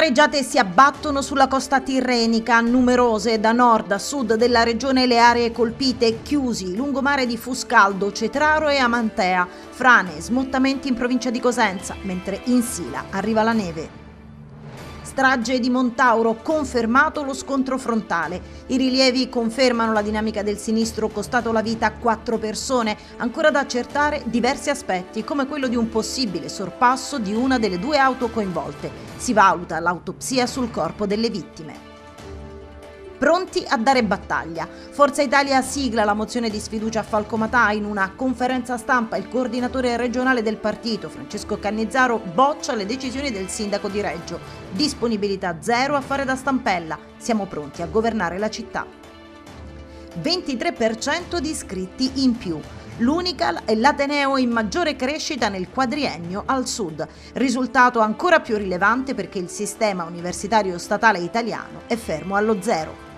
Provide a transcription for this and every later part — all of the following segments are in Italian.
mareggiate si abbattono sulla costa tirrenica, numerose da nord a sud della regione le aree colpite, chiusi, lungomare di Fuscaldo, Cetraro e Amantea, frane, smottamenti in provincia di Cosenza, mentre in Sila arriva la neve. Strage di Montauro, confermato lo scontro frontale. I rilievi confermano la dinamica del sinistro costato la vita a quattro persone, ancora da accertare diversi aspetti, come quello di un possibile sorpasso di una delle due auto coinvolte. Si valuta l'autopsia sul corpo delle vittime pronti a dare battaglia. Forza Italia sigla la mozione di sfiducia a Falco Matà. In una conferenza stampa il coordinatore regionale del partito, Francesco Cannizzaro, boccia le decisioni del sindaco di Reggio. Disponibilità zero a fare da stampella. Siamo pronti a governare la città. 23% di iscritti in più L'Unical è l'Ateneo in maggiore crescita nel quadriennio al sud, risultato ancora più rilevante perché il sistema universitario statale italiano è fermo allo zero.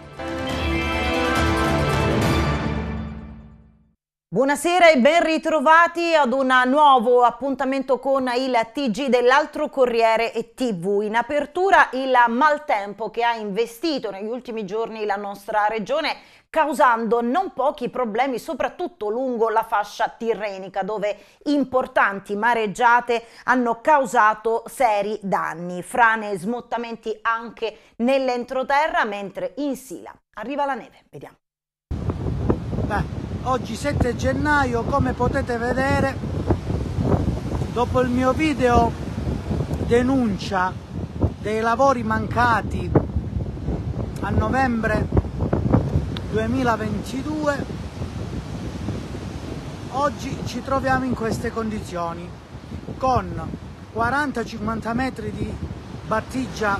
Buonasera e ben ritrovati ad un nuovo appuntamento con il TG dell'altro Corriere e TV. In apertura il maltempo che ha investito negli ultimi giorni la nostra regione causando non pochi problemi, soprattutto lungo la fascia tirrenica, dove importanti mareggiate hanno causato seri danni, frane e smottamenti anche nell'entroterra, mentre in Sila arriva la neve. Vediamo. Beh oggi 7 gennaio come potete vedere dopo il mio video denuncia dei lavori mancati a novembre 2022 oggi ci troviamo in queste condizioni con 40-50 metri di battigia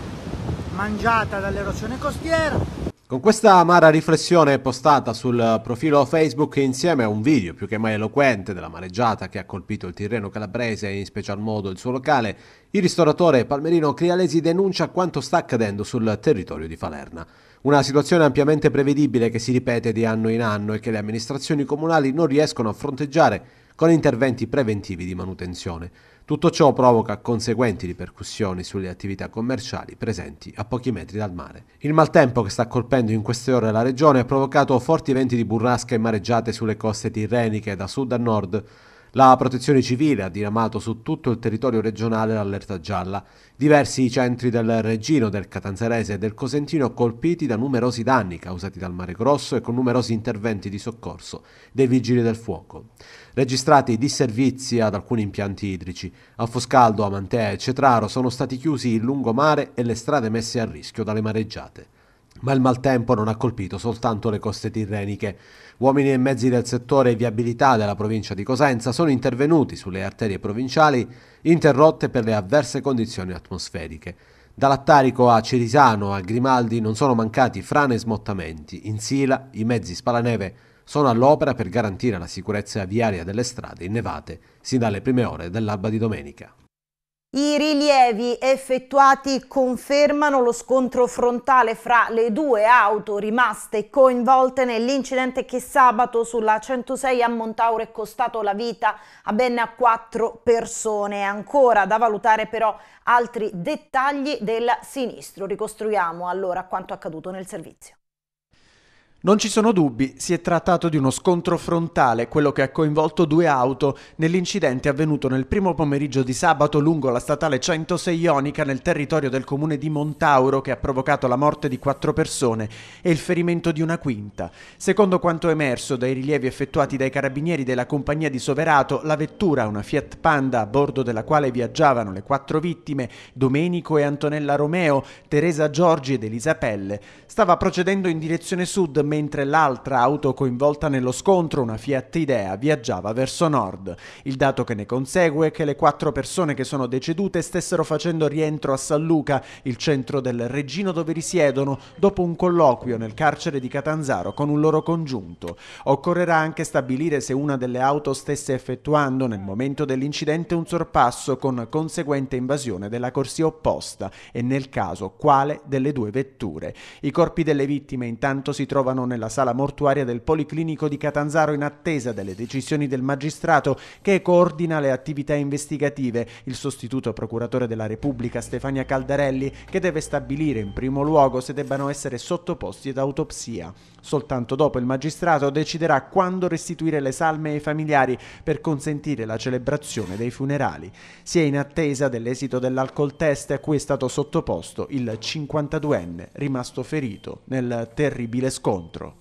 mangiata dall'erosione costiera con questa amara riflessione postata sul profilo Facebook insieme a un video più che mai eloquente della mareggiata che ha colpito il Tirreno calabrese e in special modo il suo locale, il ristoratore Palmerino Crialesi denuncia quanto sta accadendo sul territorio di Falerna. Una situazione ampiamente prevedibile che si ripete di anno in anno e che le amministrazioni comunali non riescono a fronteggiare con interventi preventivi di manutenzione. Tutto ciò provoca conseguenti ripercussioni sulle attività commerciali presenti a pochi metri dal mare. Il maltempo che sta colpendo in queste ore la regione ha provocato forti venti di burrasca e mareggiate sulle coste tirreniche da sud a nord, la protezione civile ha diramato su tutto il territorio regionale l'allerta gialla. Diversi centri del Regino, del Catanzarese e del Cosentino colpiti da numerosi danni causati dal Mare Grosso e con numerosi interventi di soccorso dei vigili del fuoco. Registrati disservizi ad alcuni impianti idrici. A Foscaldo, Amantea e Cetraro sono stati chiusi il lungomare e le strade messe a rischio dalle mareggiate ma il maltempo non ha colpito soltanto le coste tirreniche. Uomini e mezzi del settore viabilità della provincia di Cosenza sono intervenuti sulle arterie provinciali interrotte per le avverse condizioni atmosferiche. Dall'Attarico a Cerisano, a Grimaldi, non sono mancati frane e smottamenti. In Sila i mezzi spalaneve sono all'opera per garantire la sicurezza viaria delle strade innevate sin dalle prime ore dell'alba di domenica. I rilievi effettuati confermano lo scontro frontale fra le due auto rimaste coinvolte nell'incidente che sabato sulla 106 a Montauro è costato la vita a ben quattro persone. Ancora da valutare però altri dettagli del sinistro. Ricostruiamo allora quanto accaduto nel servizio. Non ci sono dubbi, si è trattato di uno scontro frontale, quello che ha coinvolto due auto nell'incidente avvenuto nel primo pomeriggio di sabato lungo la statale 106 Ionica nel territorio del comune di Montauro che ha provocato la morte di quattro persone e il ferimento di una quinta. Secondo quanto emerso dai rilievi effettuati dai carabinieri della compagnia di Soverato, la vettura, una Fiat Panda a bordo della quale viaggiavano le quattro vittime, Domenico e Antonella Romeo, Teresa Giorgi ed Elisabelle, stava procedendo in direzione sud mentre l'altra auto coinvolta nello scontro, una Fiat Idea, viaggiava verso nord. Il dato che ne consegue è che le quattro persone che sono decedute stessero facendo rientro a San Luca, il centro del Regino dove risiedono, dopo un colloquio nel carcere di Catanzaro con un loro congiunto. Occorrerà anche stabilire se una delle auto stesse effettuando nel momento dell'incidente un sorpasso con conseguente invasione della corsia opposta e nel caso quale delle due vetture. I corpi delle vittime intanto si trovano sono nella sala mortuaria del Policlinico di Catanzaro in attesa delle decisioni del magistrato che coordina le attività investigative, il sostituto procuratore della Repubblica Stefania Caldarelli che deve stabilire in primo luogo se debbano essere sottoposti ad autopsia. Soltanto dopo il magistrato deciderà quando restituire le salme ai familiari per consentire la celebrazione dei funerali. Si è in attesa dell'esito dell'alcol test a cui è stato sottoposto il 52enne rimasto ferito nel terribile scontro contro.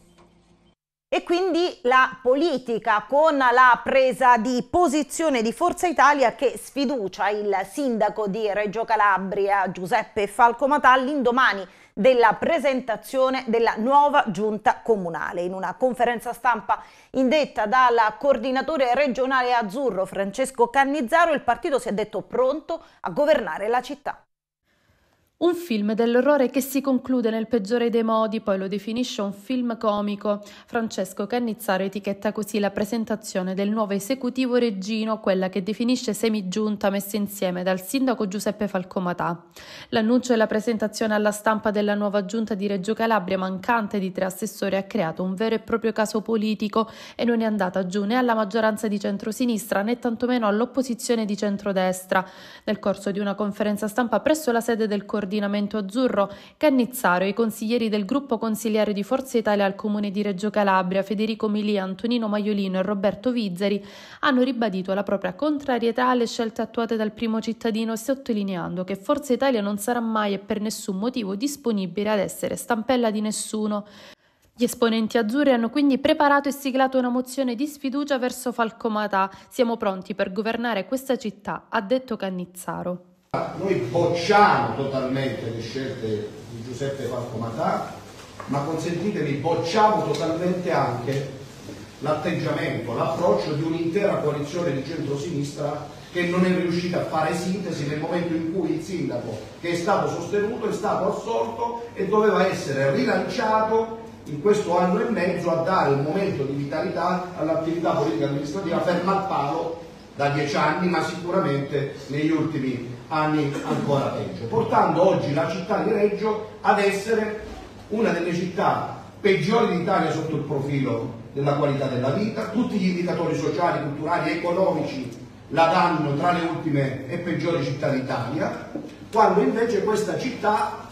E quindi la politica con la presa di posizione di Forza Italia che sfiducia il sindaco di Reggio Calabria Giuseppe Falco Matà l'indomani della presentazione della nuova giunta comunale. In una conferenza stampa indetta dal coordinatore regionale azzurro Francesco Cannizzaro il partito si è detto pronto a governare la città. Un film dell'orrore che si conclude nel peggiore dei modi, poi lo definisce un film comico. Francesco Cannizzaro etichetta così la presentazione del nuovo esecutivo reggino, quella che definisce semigiunta messa insieme dal sindaco Giuseppe Falcomatà. L'annuncio e la presentazione alla stampa della nuova giunta di Reggio Calabria, mancante di tre assessori, ha creato un vero e proprio caso politico e non è andata giù né alla maggioranza di centrosinistra né tantomeno all'opposizione di centrodestra. Nel corso di una conferenza stampa presso la sede del Corriere coordinamento azzurro, Cannizzaro e i consiglieri del gruppo consigliere di Forza Italia al Comune di Reggio Calabria, Federico Milia, Antonino Maiolino e Roberto Vizzeri, hanno ribadito la propria contrarietà alle scelte attuate dal primo cittadino, sottolineando che Forza Italia non sarà mai e per nessun motivo disponibile ad essere stampella di nessuno. Gli esponenti azzurri hanno quindi preparato e siglato una mozione di sfiducia verso Falcomatà. Siamo pronti per governare questa città, ha detto Cannizzaro. Noi bocciamo totalmente le scelte di Giuseppe Falcomatà, ma consentitemi, bocciamo totalmente anche l'atteggiamento, l'approccio di un'intera coalizione di centrosinistra che non è riuscita a fare sintesi nel momento in cui il sindaco che è stato sostenuto è stato assolto e doveva essere rilanciato in questo anno e mezzo a dare un momento di vitalità all'attività politica amministrativa ferma al palo da dieci anni ma sicuramente negli ultimi anni ancora peggio, portando oggi la città di Reggio ad essere una delle città peggiori d'Italia sotto il profilo della qualità della vita, tutti gli indicatori sociali, culturali, economici la danno tra le ultime e peggiori città d'Italia, quando invece questa città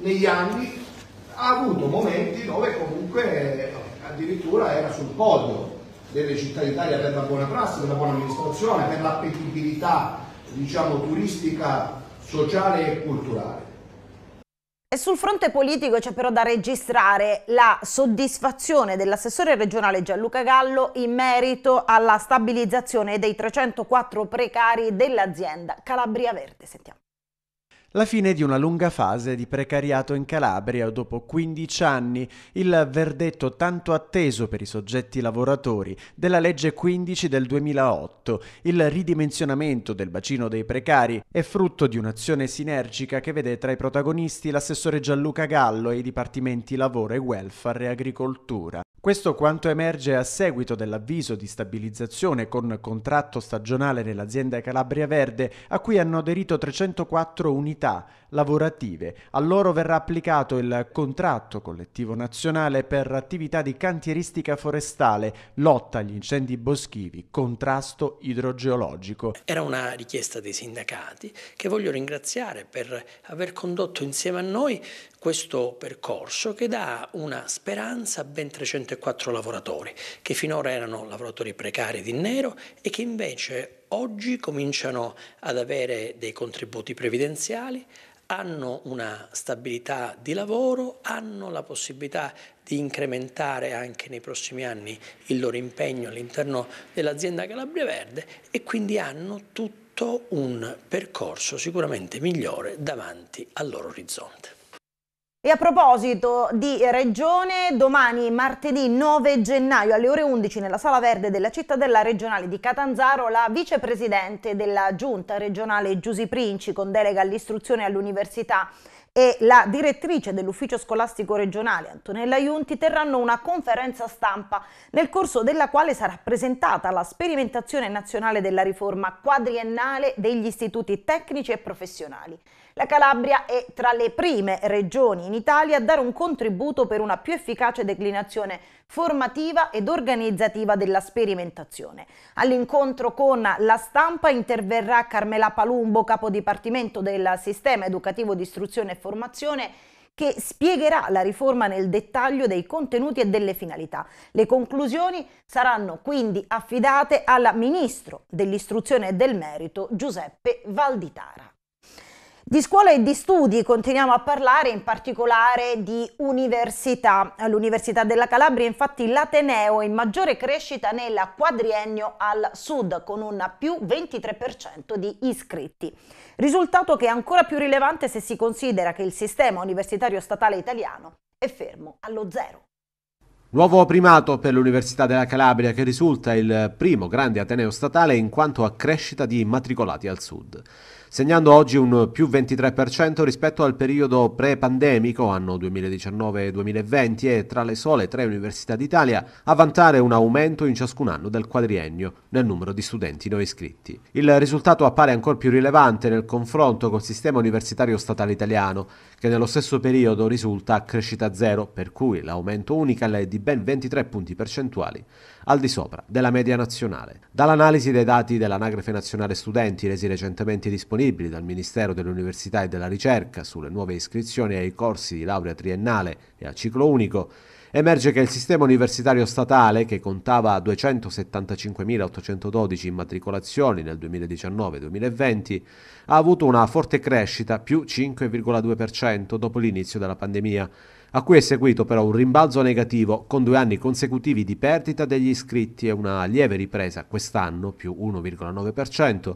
negli anni ha avuto momenti dove comunque eh, addirittura era sul podio delle città d'Italia per la buona prassi, per la buona amministrazione, per l'appetibilità diciamo, turistica, sociale e culturale. E sul fronte politico c'è però da registrare la soddisfazione dell'assessore regionale Gianluca Gallo in merito alla stabilizzazione dei 304 precari dell'azienda Calabria Verde. Sentiamo la fine di una lunga fase di precariato in Calabria dopo 15 anni, il verdetto tanto atteso per i soggetti lavoratori della legge 15 del 2008, il ridimensionamento del bacino dei precari è frutto di un'azione sinergica che vede tra i protagonisti l'assessore Gianluca Gallo e i dipartimenti lavoro e welfare e agricoltura. Questo quanto emerge a seguito dell'avviso di stabilizzazione con contratto stagionale nell'azienda Calabria Verde, a cui hanno aderito 304 unità indennità lavorative. A loro verrà applicato il contratto collettivo nazionale per attività di cantieristica forestale, lotta agli incendi boschivi, contrasto idrogeologico. Era una richiesta dei sindacati che voglio ringraziare per aver condotto insieme a noi questo percorso che dà una speranza a ben 304 lavoratori, che finora erano lavoratori precari di nero e che invece oggi cominciano ad avere dei contributi previdenziali, hanno una stabilità di lavoro, hanno la possibilità di incrementare anche nei prossimi anni il loro impegno all'interno dell'azienda Calabria Verde e quindi hanno tutto un percorso sicuramente migliore davanti al loro orizzonte. E a proposito di Regione, domani martedì 9 gennaio alle ore 11 nella Sala Verde della Cittadella Regionale di Catanzaro la vicepresidente della Giunta regionale Giusi Princi con delega all'istruzione e all'università e la direttrice dell'ufficio scolastico regionale Antonella Iunti terranno una conferenza stampa nel corso della quale sarà presentata la sperimentazione nazionale della riforma quadriennale degli istituti tecnici e professionali. La Calabria è tra le prime regioni in Italia a dare un contributo per una più efficace declinazione formativa ed organizzativa della sperimentazione. All'incontro con la stampa interverrà Carmela Palumbo, capo dipartimento del Sistema Educativo di Istruzione e Formazione che spiegherà la riforma nel dettaglio dei contenuti e delle finalità. Le conclusioni saranno quindi affidate al Ministro dell'Istruzione e del Merito Giuseppe Valditara. Di scuola e di studi continuiamo a parlare, in particolare di università. L'Università della Calabria infatti l'Ateneo in maggiore crescita nel quadriennio al sud con un più 23% di iscritti. Risultato che è ancora più rilevante se si considera che il sistema universitario statale italiano è fermo allo zero. Nuovo primato per l'Università della Calabria che risulta il primo grande ateneo statale in quanto a crescita di immatricolati al sud segnando oggi un più 23% rispetto al periodo pre-pandemico, anno 2019-2020, e tra le sole tre università d'Italia a vantare un aumento in ciascun anno del quadriennio nel numero di studenti non iscritti. Il risultato appare ancora più rilevante nel confronto col sistema universitario statale italiano, che nello stesso periodo risulta a crescita zero, per cui l'aumento Unical è di ben 23 punti percentuali al di sopra della media nazionale. Dall'analisi dei dati dell'Anagrafe Nazionale Studenti resi recentemente disponibili dal Ministero dell'Università e della Ricerca sulle nuove iscrizioni ai corsi di laurea triennale e a ciclo unico, emerge che il sistema universitario statale, che contava 275.812 immatricolazioni nel 2019-2020, ha avuto una forte crescita, più 5,2% dopo l'inizio della pandemia a cui è seguito però un rimbalzo negativo con due anni consecutivi di perdita degli iscritti e una lieve ripresa quest'anno più 1,9%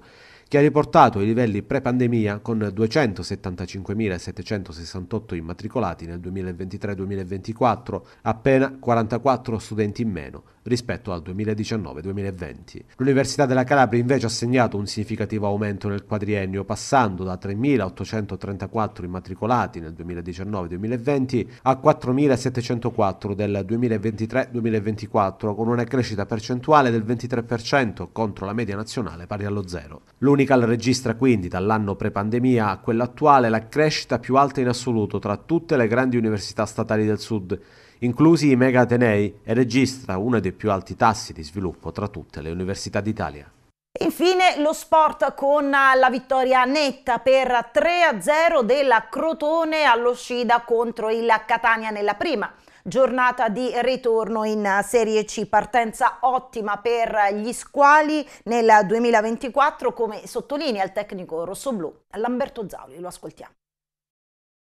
che ha riportato i livelli pre-pandemia con 275.768 immatricolati nel 2023-2024, appena 44 studenti in meno rispetto al 2019-2020. L'Università della Calabria invece ha segnato un significativo aumento nel quadriennio, passando da 3.834 immatricolati nel 2019-2020 a 4.704 del 2023-2024, con una crescita percentuale del 23% contro la media nazionale pari allo zero. L'unica Unical registra quindi dall'anno pre-pandemia a quello attuale la crescita più alta in assoluto tra tutte le grandi università statali del Sud, inclusi i mega Atenei, e registra uno dei più alti tassi di sviluppo tra tutte le università d'Italia. Infine lo sport con la vittoria netta per 3-0 della Crotone allo Scida contro il Catania nella prima giornata di ritorno in eh, Serie C, partenza ottima per gli squali nel 2024 come sottolinea il tecnico rossoblù Lamberto Zauli, lo ascoltiamo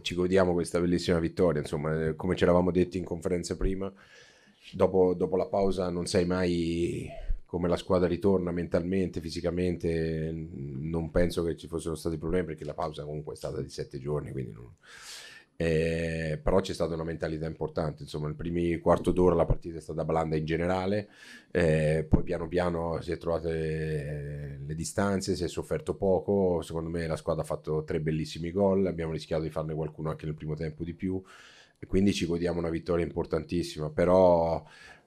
ci godiamo questa bellissima vittoria, insomma, eh, come ci eravamo detti in conferenza prima, dopo, dopo, la pausa non sai mai come la squadra ritorna mentalmente, fisicamente, non penso che ci fossero stati problemi perché la pausa comunque è stata di sette giorni, quindi non, eh, però c'è stata una mentalità importante, insomma, i primi quarto d'ora la partita è stata blanda in generale, eh, poi piano piano si è trovate le, eh, le distanze, si è sofferto poco, secondo me la squadra ha fatto tre bellissimi gol, abbiamo rischiato di farne qualcuno anche nel primo tempo di più e quindi ci godiamo una vittoria importantissima, però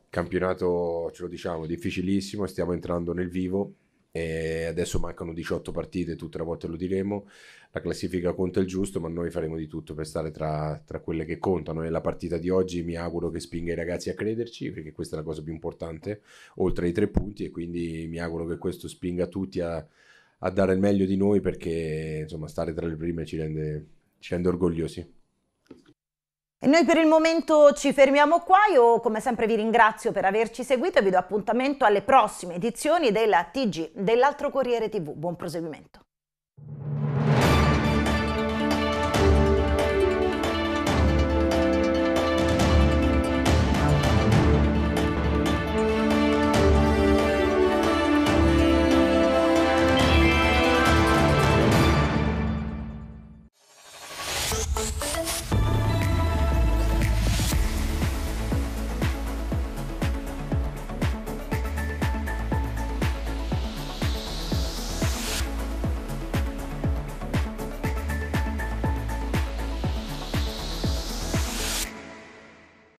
campionato ce lo diciamo difficilissimo, stiamo entrando nel vivo e adesso mancano 18 partite, tutte le volte lo diremo. La classifica conta il giusto, ma noi faremo di tutto per stare tra, tra quelle che contano. E la partita di oggi mi auguro che spinga i ragazzi a crederci, perché questa è la cosa più importante, oltre ai tre punti. E quindi mi auguro che questo spinga tutti a, a dare il meglio di noi, perché insomma, stare tra le prime ci rende, ci rende orgogliosi. E noi per il momento ci fermiamo qua, io come sempre vi ringrazio per averci seguito e vi do appuntamento alle prossime edizioni della TG dell'altro Corriere TV. Buon proseguimento.